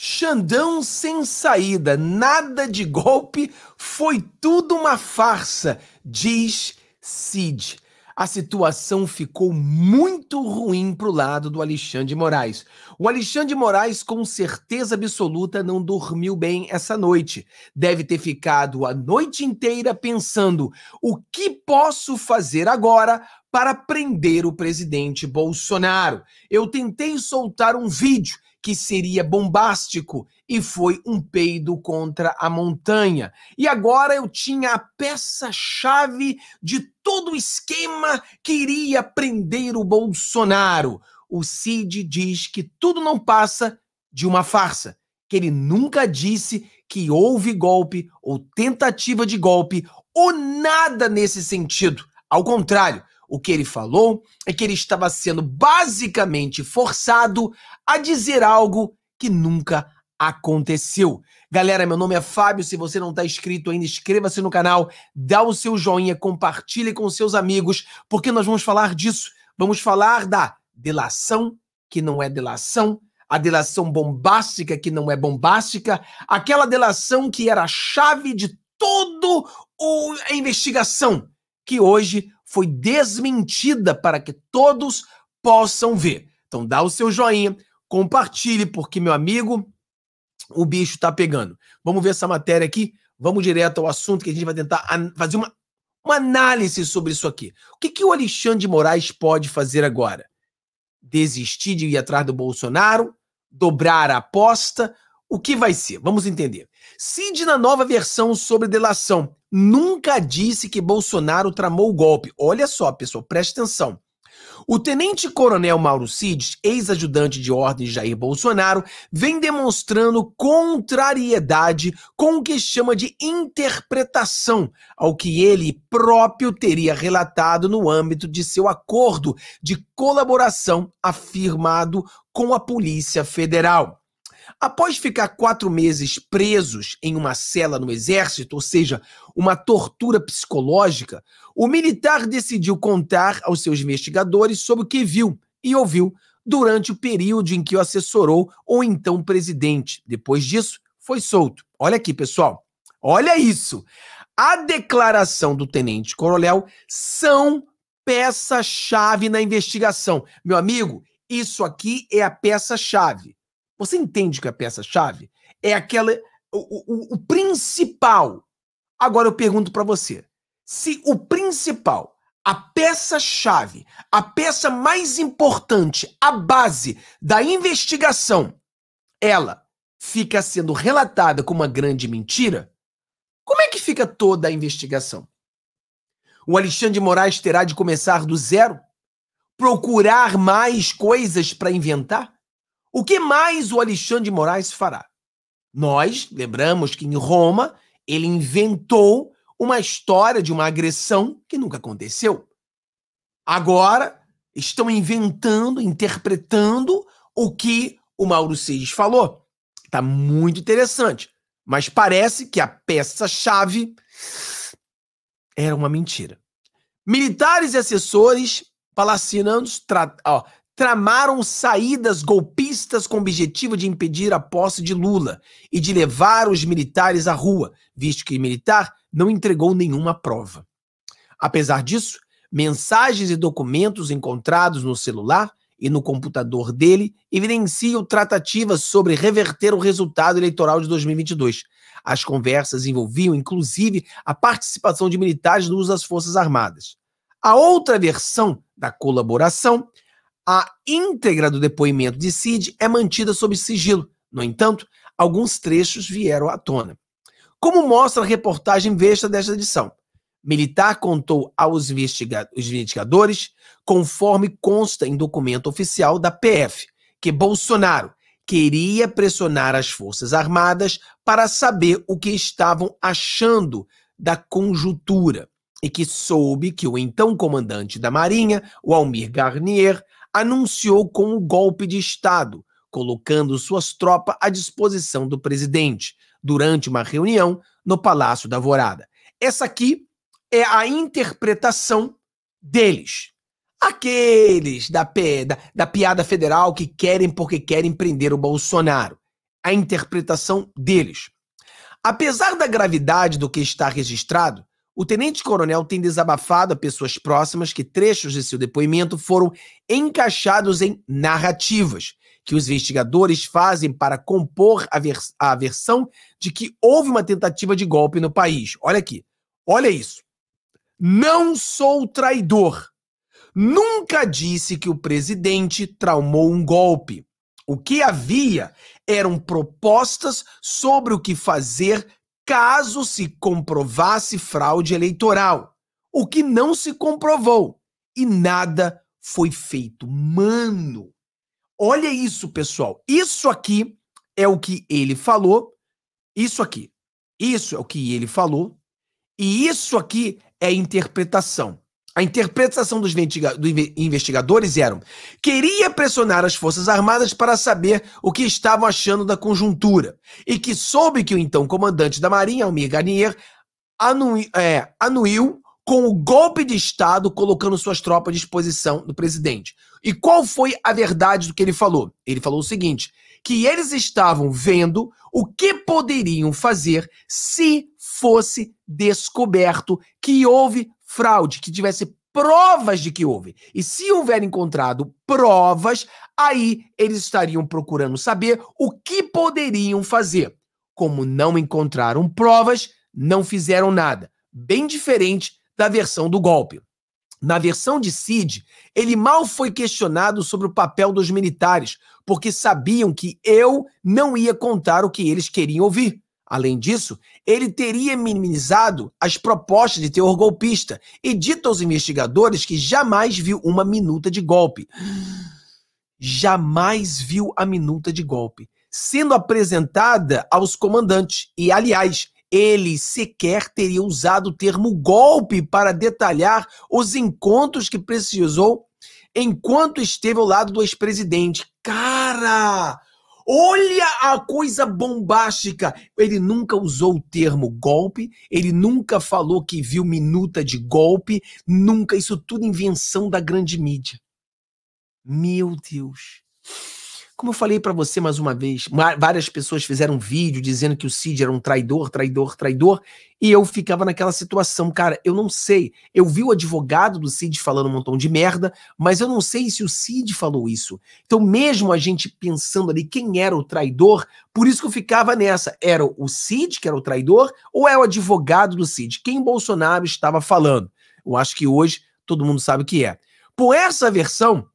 Xandão sem saída, nada de golpe, foi tudo uma farsa, diz Cid. A situação ficou muito ruim para o lado do Alexandre Moraes. O Alexandre Moraes, com certeza absoluta, não dormiu bem essa noite. Deve ter ficado a noite inteira pensando: o que posso fazer agora para prender o presidente Bolsonaro? Eu tentei soltar um vídeo que seria bombástico e foi um peido contra a montanha. E agora eu tinha a peça-chave de todo o esquema que iria prender o Bolsonaro. O Cid diz que tudo não passa de uma farsa, que ele nunca disse que houve golpe ou tentativa de golpe ou nada nesse sentido. Ao contrário, o que ele falou é que ele estava sendo basicamente forçado a dizer algo que nunca aconteceu. Galera, meu nome é Fábio. Se você não está inscrito ainda, inscreva-se no canal, dá o seu joinha, compartilhe com seus amigos, porque nós vamos falar disso. Vamos falar da delação, que não é delação, a delação bombástica, que não é bombástica, aquela delação que era a chave de todo o a investigação, que hoje foi desmentida para que todos possam ver. Então dá o seu joinha, compartilhe, porque, meu amigo, o bicho está pegando. Vamos ver essa matéria aqui, vamos direto ao assunto que a gente vai tentar fazer uma, uma análise sobre isso aqui. O que, que o Alexandre de Moraes pode fazer agora? Desistir de ir atrás do Bolsonaro? Dobrar a aposta? O que vai ser? Vamos entender. Cid na nova versão sobre delação nunca disse que Bolsonaro tramou o golpe. Olha só, pessoal, preste atenção. O tenente-coronel Mauro Cid, ex-ajudante de ordem de Jair Bolsonaro, vem demonstrando contrariedade com o que chama de interpretação ao que ele próprio teria relatado no âmbito de seu acordo de colaboração afirmado com a Polícia Federal. Após ficar quatro meses presos em uma cela no exército, ou seja, uma tortura psicológica, o militar decidiu contar aos seus investigadores sobre o que viu e ouviu durante o período em que o assessorou ou então presidente. Depois disso, foi solto. Olha aqui, pessoal. Olha isso. A declaração do tenente coronel são peça-chave na investigação. Meu amigo, isso aqui é a peça-chave. Você entende que a peça-chave é aquela. O, o, o principal. Agora eu pergunto para você: se o principal, a peça-chave, a peça mais importante, a base da investigação, ela fica sendo relatada como uma grande mentira, como é que fica toda a investigação? O Alexandre de Moraes terá de começar do zero? Procurar mais coisas para inventar? O que mais o Alexandre de Moraes fará? Nós lembramos que em Roma ele inventou uma história de uma agressão que nunca aconteceu. Agora estão inventando, interpretando o que o Mauro Seis falou. Tá muito interessante, mas parece que a peça-chave era uma mentira. Militares e assessores palacianos, tra... ó, tramaram saídas golpistas com o objetivo de impedir a posse de Lula e de levar os militares à rua, visto que o militar não entregou nenhuma prova. Apesar disso, mensagens e documentos encontrados no celular e no computador dele evidenciam tratativas sobre reverter o resultado eleitoral de 2022. As conversas envolviam, inclusive, a participação de militares no uso das Forças Armadas. A outra versão da colaboração a íntegra do depoimento de Cid é mantida sob sigilo. No entanto, alguns trechos vieram à tona. Como mostra a reportagem Vesta desta edição, militar contou aos investigadores, conforme consta em documento oficial da PF, que Bolsonaro queria pressionar as Forças Armadas para saber o que estavam achando da conjuntura e que soube que o então comandante da Marinha, o Almir Garnier, anunciou como golpe de Estado, colocando suas tropas à disposição do presidente durante uma reunião no Palácio da Alvorada. Essa aqui é a interpretação deles. Aqueles da, da, da piada federal que querem porque querem prender o Bolsonaro. A interpretação deles. Apesar da gravidade do que está registrado, o tenente-coronel tem desabafado a pessoas próximas que trechos de seu depoimento foram encaixados em narrativas que os investigadores fazem para compor a, vers a versão de que houve uma tentativa de golpe no país. Olha aqui, olha isso. Não sou traidor. Nunca disse que o presidente tramou um golpe. O que havia eram propostas sobre o que fazer caso se comprovasse fraude eleitoral, o que não se comprovou e nada foi feito. Mano, olha isso, pessoal. Isso aqui é o que ele falou. Isso aqui. Isso é o que ele falou. E isso aqui é interpretação. A interpretação dos investigadores eram: queria pressionar as Forças Armadas para saber o que estavam achando da conjuntura, e que soube que o então comandante da Marinha, Almir Garnier, é, anuiu com o golpe de Estado colocando suas tropas à disposição do presidente. E qual foi a verdade do que ele falou? Ele falou o seguinte: que eles estavam vendo o que poderiam fazer se fosse descoberto que houve fraude, que tivesse provas de que houve. E se houver encontrado provas, aí eles estariam procurando saber o que poderiam fazer. Como não encontraram provas, não fizeram nada. Bem diferente da versão do golpe. Na versão de Cid, ele mal foi questionado sobre o papel dos militares, porque sabiam que eu não ia contar o que eles queriam ouvir. Além disso, ele teria minimizado as propostas de teor golpista e dito aos investigadores que jamais viu uma minuta de golpe. Jamais viu a minuta de golpe, sendo apresentada aos comandantes. E, aliás, ele sequer teria usado o termo golpe para detalhar os encontros que precisou enquanto esteve ao lado do ex-presidente. Cara! Olha a coisa bombástica! Ele nunca usou o termo golpe, ele nunca falou que viu minuta de golpe, nunca. Isso tudo invenção da grande mídia. Meu Deus. Como eu falei para você mais uma vez, várias pessoas fizeram vídeo dizendo que o Cid era um traidor, traidor, traidor, e eu ficava naquela situação, cara, eu não sei. Eu vi o advogado do Cid falando um montão de merda, mas eu não sei se o Cid falou isso. Então, mesmo a gente pensando ali quem era o traidor, por isso que eu ficava nessa. Era o Cid que era o traidor ou é o advogado do Cid? Quem Bolsonaro estava falando? Eu acho que hoje todo mundo sabe o que é. Por essa versão,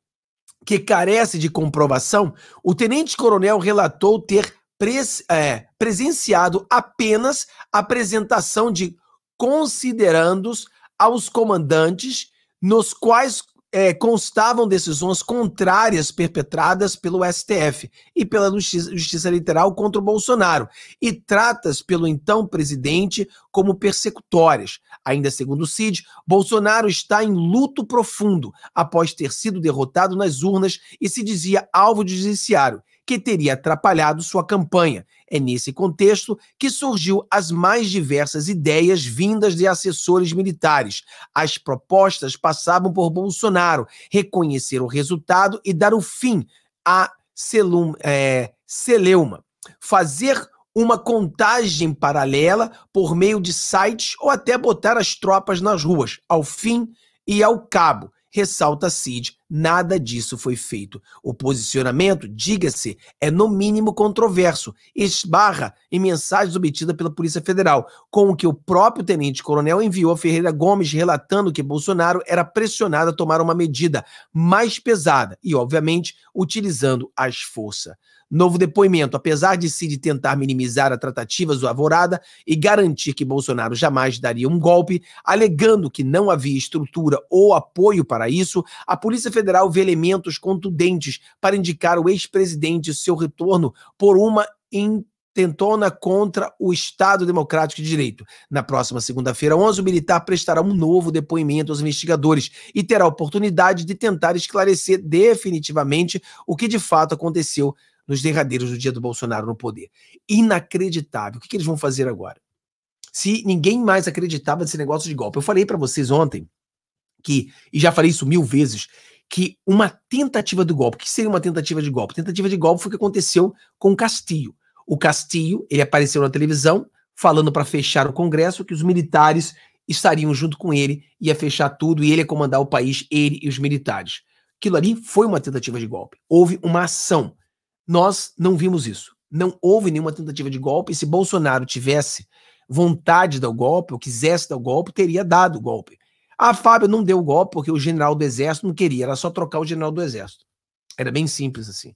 que carece de comprovação, o tenente-coronel relatou ter pres, é, presenciado apenas a apresentação de considerandos aos comandantes, nos quais é, constavam decisões contrárias perpetradas pelo STF e pela justiça, Literal contra o Bolsonaro e tratas pelo então presidente como persecutórias. Ainda segundo o CID, Bolsonaro está em luto profundo após ter sido derrotado nas urnas e se dizia alvo de judiciário que teria atrapalhado sua campanha. É nesse contexto que surgiu as mais diversas ideias vindas de assessores militares. As propostas passavam por Bolsonaro reconhecer o resultado e dar o fim a Selum, é, Celeuma. Fazer uma contagem paralela por meio de sites ou até botar as tropas nas ruas, ao fim e ao cabo, ressalta Cid Nada disso foi feito. O posicionamento, diga-se, é no mínimo controverso, esbarra em mensagens obtidas pela Polícia Federal, com o que o próprio tenente-coronel enviou a Ferreira Gomes relatando que Bolsonaro era pressionado a tomar uma medida mais pesada e, obviamente, utilizando as forças. Novo depoimento, apesar de Cid tentar minimizar a tratativa zoavorada e garantir que Bolsonaro jamais daria um golpe, alegando que não havia estrutura ou apoio para isso, a Polícia Federal Federal vê elementos contundentes para indicar o ex-presidente seu retorno por uma intentona contra o Estado Democrático de Direito. Na próxima segunda-feira, 11, o militar prestará um novo depoimento aos investigadores e terá a oportunidade de tentar esclarecer definitivamente o que de fato aconteceu nos derradeiros do dia do Bolsonaro no poder. Inacreditável. O que, que eles vão fazer agora? Se ninguém mais acreditava nesse negócio de golpe. Eu falei para vocês ontem que, e já falei isso mil vezes, que uma tentativa de golpe, o que seria uma tentativa de golpe? Tentativa de golpe foi o que aconteceu com Castilho. O Castilho, ele apareceu na televisão falando para fechar o Congresso que os militares estariam junto com ele, ia fechar tudo e ele ia comandar o país, ele e os militares. Aquilo ali foi uma tentativa de golpe. Houve uma ação. Nós não vimos isso. Não houve nenhuma tentativa de golpe. E se Bolsonaro tivesse vontade de dar o golpe, ou quisesse dar o golpe, teria dado o golpe. A Fábio não deu o golpe porque o general do exército não queria, era só trocar o general do exército. Era bem simples assim.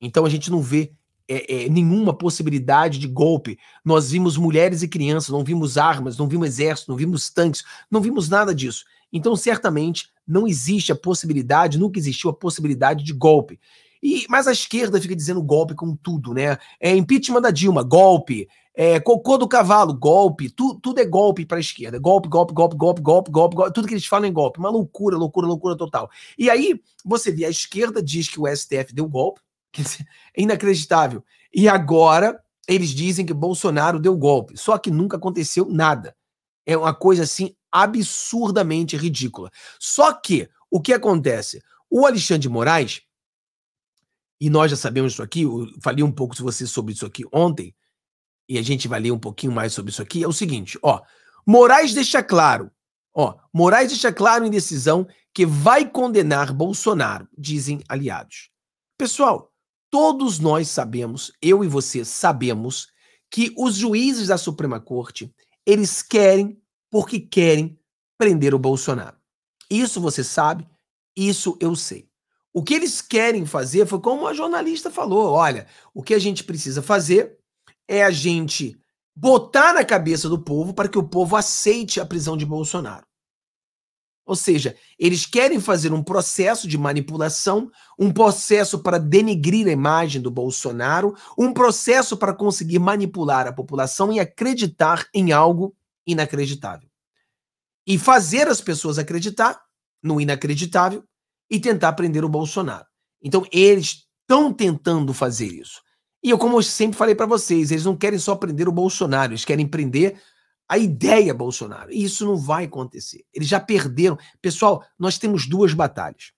Então a gente não vê é, é, nenhuma possibilidade de golpe. Nós vimos mulheres e crianças, não vimos armas, não vimos exército, não vimos tanques, não vimos nada disso. Então, certamente, não existe a possibilidade, nunca existiu a possibilidade de golpe. E, mas a esquerda fica dizendo golpe com tudo, né? É impeachment da Dilma, golpe. É, cocô do cavalo, golpe, tu, tudo é golpe para a esquerda. Golpe, golpe, golpe, golpe, golpe, golpe, golpe, tudo que eles falam é golpe. Uma loucura, loucura, loucura total. E aí você vê, a esquerda diz que o STF deu golpe, é inacreditável. E agora eles dizem que Bolsonaro deu golpe, só que nunca aconteceu nada. É uma coisa assim absurdamente ridícula. Só que o que acontece? O Alexandre de Moraes, e nós já sabemos isso aqui, eu falei um pouco se você sobre isso aqui ontem, e a gente vai ler um pouquinho mais sobre isso aqui, é o seguinte, ó. Moraes deixa claro, ó, Moraes deixa claro em decisão que vai condenar Bolsonaro, dizem aliados. Pessoal, todos nós sabemos, eu e você sabemos, que os juízes da Suprema Corte, eles querem, porque querem, prender o Bolsonaro. Isso você sabe, isso eu sei. O que eles querem fazer foi como a jornalista falou: olha, o que a gente precisa fazer é a gente botar na cabeça do povo para que o povo aceite a prisão de Bolsonaro. Ou seja, eles querem fazer um processo de manipulação, um processo para denigrir a imagem do Bolsonaro, um processo para conseguir manipular a população e acreditar em algo inacreditável. E fazer as pessoas acreditar no inacreditável e tentar prender o Bolsonaro. Então, eles estão tentando fazer isso. E eu, como eu sempre falei para vocês, eles não querem só prender o Bolsonaro, eles querem prender a ideia Bolsonaro. E isso não vai acontecer. Eles já perderam. Pessoal, nós temos duas batalhas.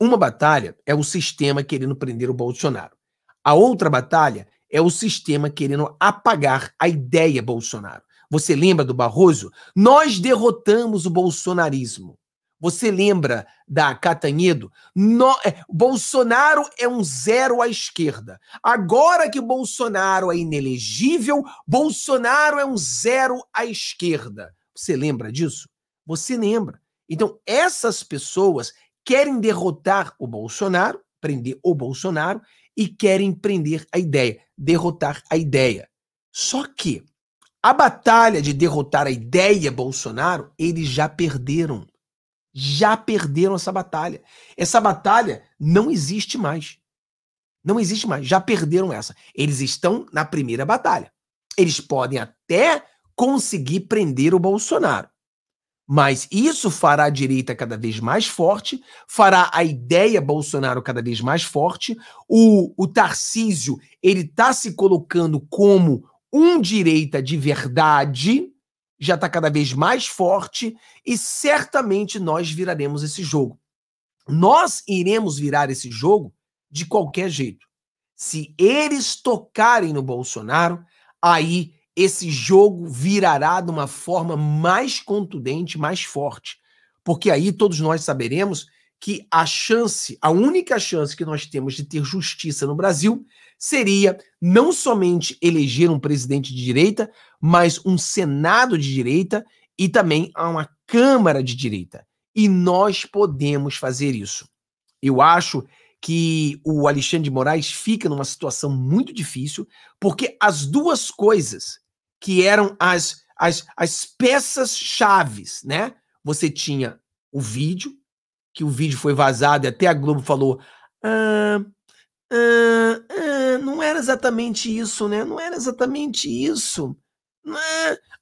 Uma batalha é o sistema querendo prender o Bolsonaro. A outra batalha é o sistema querendo apagar a ideia Bolsonaro. Você lembra do Barroso? Nós derrotamos o bolsonarismo. Você lembra da Catanhedo? No, é, Bolsonaro é um zero à esquerda. Agora que Bolsonaro é inelegível, Bolsonaro é um zero à esquerda. Você lembra disso? Você lembra. Então, essas pessoas querem derrotar o Bolsonaro, prender o Bolsonaro, e querem prender a ideia, derrotar a ideia. Só que a batalha de derrotar a ideia Bolsonaro, eles já perderam já perderam essa batalha. Essa batalha não existe mais. Não existe mais. Já perderam essa. Eles estão na primeira batalha. Eles podem até conseguir prender o Bolsonaro. Mas isso fará a direita cada vez mais forte, fará a ideia Bolsonaro cada vez mais forte. O, o Tarcísio, ele está se colocando como um direita de verdade, já está cada vez mais forte e certamente nós viraremos esse jogo. Nós iremos virar esse jogo de qualquer jeito. Se eles tocarem no Bolsonaro, aí esse jogo virará de uma forma mais contundente, mais forte. Porque aí todos nós saberemos que a chance, a única chance que nós temos de ter justiça no Brasil seria não somente eleger um presidente de direita, mas um Senado de direita e também uma Câmara de direita. E nós podemos fazer isso. Eu acho que o Alexandre de Moraes fica numa situação muito difícil, porque as duas coisas que eram as, as, as peças chaves, né? Você tinha o vídeo, que o vídeo foi vazado e até a Globo falou. Ah, ah, ah, não era exatamente isso, né? Não era exatamente isso. Né?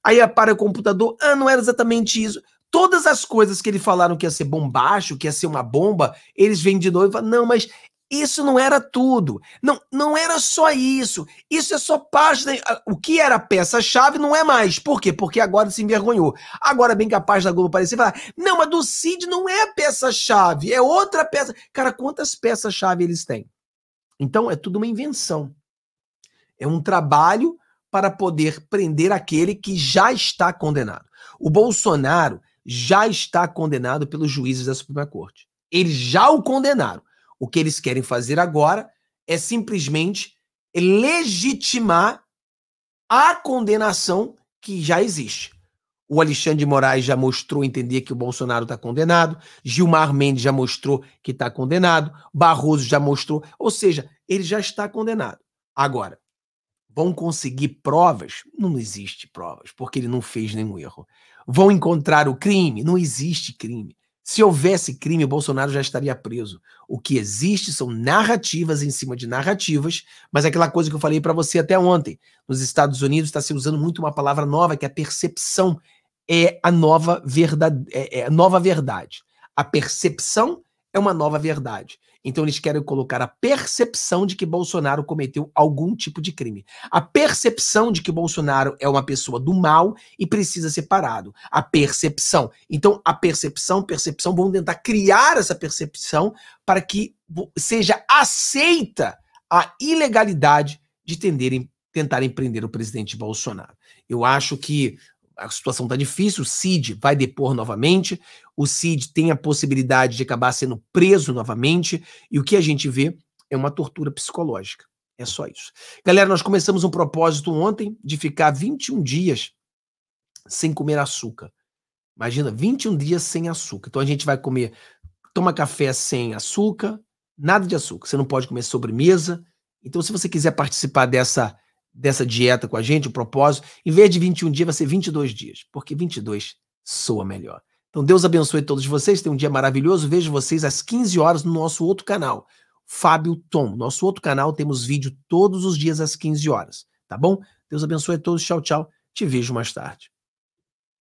Aí apara o computador, ah, não era exatamente isso. Todas as coisas que eles falaram que ia ser bombástico, que ia ser uma bomba, eles vêm de novo e falam, não, mas isso não era tudo. Não, não era só isso. Isso é só parte. Da... O que era peça-chave não é mais. Por quê? Porque agora se envergonhou. Agora bem capaz da Globo aparecer e falar: não, mas do Cid não é peça-chave, é outra peça. Cara, quantas peças-chave eles têm? Então é tudo uma invenção. É um trabalho para poder prender aquele que já está condenado. O Bolsonaro já está condenado pelos juízes da Suprema Corte. Eles já o condenaram o que eles querem fazer agora é simplesmente legitimar a condenação que já existe. O Alexandre de Moraes já mostrou entender que o Bolsonaro está condenado, Gilmar Mendes já mostrou que está condenado, Barroso já mostrou, ou seja, ele já está condenado. Agora, vão conseguir provas? Não existe provas, porque ele não fez nenhum erro. Vão encontrar o crime? Não existe crime. Se houvesse crime, Bolsonaro já estaria preso. O que existe são narrativas em cima de narrativas, mas é aquela coisa que eu falei para você até ontem. Nos Estados Unidos está se usando muito uma palavra nova, que é a percepção é a nova verdade, é, é a nova verdade. A percepção é uma nova verdade. Então eles querem colocar a percepção de que Bolsonaro cometeu algum tipo de crime. A percepção de que Bolsonaro é uma pessoa do mal e precisa ser parado. A percepção. Então a percepção, percepção, vão tentar criar essa percepção para que seja aceita a ilegalidade de tenderem tentarem prender o presidente Bolsonaro. Eu acho que a situação está difícil, o Cid vai depor novamente, o Cid tem a possibilidade de acabar sendo preso novamente, e o que a gente vê é uma tortura psicológica. É só isso. Galera, nós começamos um propósito ontem de ficar 21 dias sem comer açúcar. Imagina, 21 dias sem açúcar. Então a gente vai comer, toma café sem açúcar, nada de açúcar. Você não pode comer sobremesa. Então, se você quiser participar dessa dessa dieta com a gente, o propósito, em vez de 21 dias, vai ser 22 dias, porque 22 soa melhor. Então, Deus abençoe todos vocês, tenham um dia maravilhoso. Vejo vocês às 15 horas no nosso outro canal, Fábio Tom. Nosso outro canal temos vídeo todos os dias às 15 horas, tá bom? Deus abençoe todos, tchau, tchau. Te vejo mais tarde.